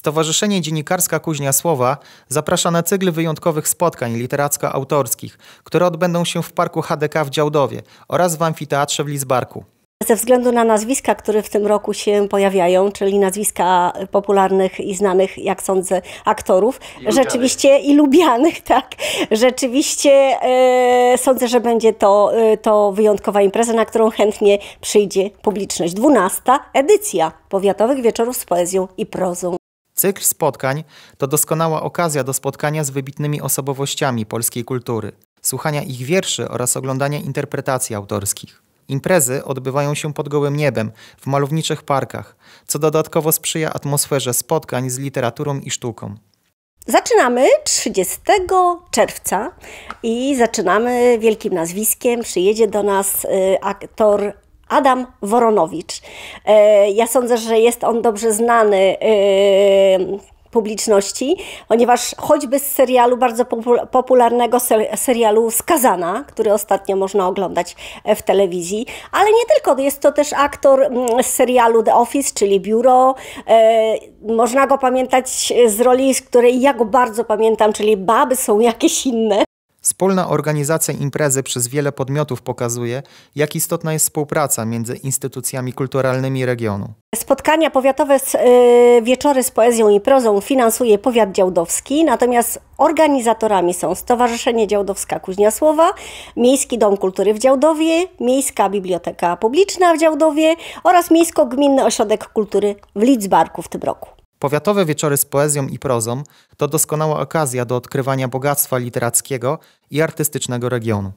Stowarzyszenie Dziennikarska Kuźnia Słowa zaprasza na cykl wyjątkowych spotkań literacko-autorskich, które odbędą się w Parku HDK w Działdowie oraz w Amfiteatrze w Lizbarku. Ze względu na nazwiska, które w tym roku się pojawiają, czyli nazwiska popularnych i znanych, jak sądzę, aktorów, I rzeczywiście i lubianych, tak, rzeczywiście e, sądzę, że będzie to, e, to wyjątkowa impreza, na którą chętnie przyjdzie publiczność. Dwunasta edycja Powiatowych Wieczorów z Poezją i Prozą. Cykl spotkań to doskonała okazja do spotkania z wybitnymi osobowościami polskiej kultury, słuchania ich wierszy oraz oglądania interpretacji autorskich. Imprezy odbywają się pod gołym niebem, w malowniczych parkach, co dodatkowo sprzyja atmosferze spotkań z literaturą i sztuką. Zaczynamy 30 czerwca i zaczynamy wielkim nazwiskiem. Przyjedzie do nas y, aktor Adam Woronowicz. E, ja sądzę, że jest on dobrze znany e, publiczności, ponieważ choćby z serialu bardzo popularnego serialu Skazana, który ostatnio można oglądać e, w telewizji, ale nie tylko, jest to też aktor z serialu The Office, czyli Biuro. Można go pamiętać z roli, z której ja go bardzo pamiętam, czyli Baby są jakieś inne. Wspólna organizacja imprezy przez wiele podmiotów pokazuje, jak istotna jest współpraca między instytucjami kulturalnymi regionu. Spotkania powiatowe z, y, wieczory z poezją i prozą finansuje powiat działdowski, natomiast organizatorami są Stowarzyszenie Działdowska Kuźniasłowa, Miejski Dom Kultury w Działdowie, Miejska Biblioteka Publiczna w Działdowie oraz Miejsko-Gminny Ośrodek Kultury w Lidzbarku w tym roku. Powiatowe wieczory z poezją i prozą to doskonała okazja do odkrywania bogactwa literackiego i artystycznego regionu.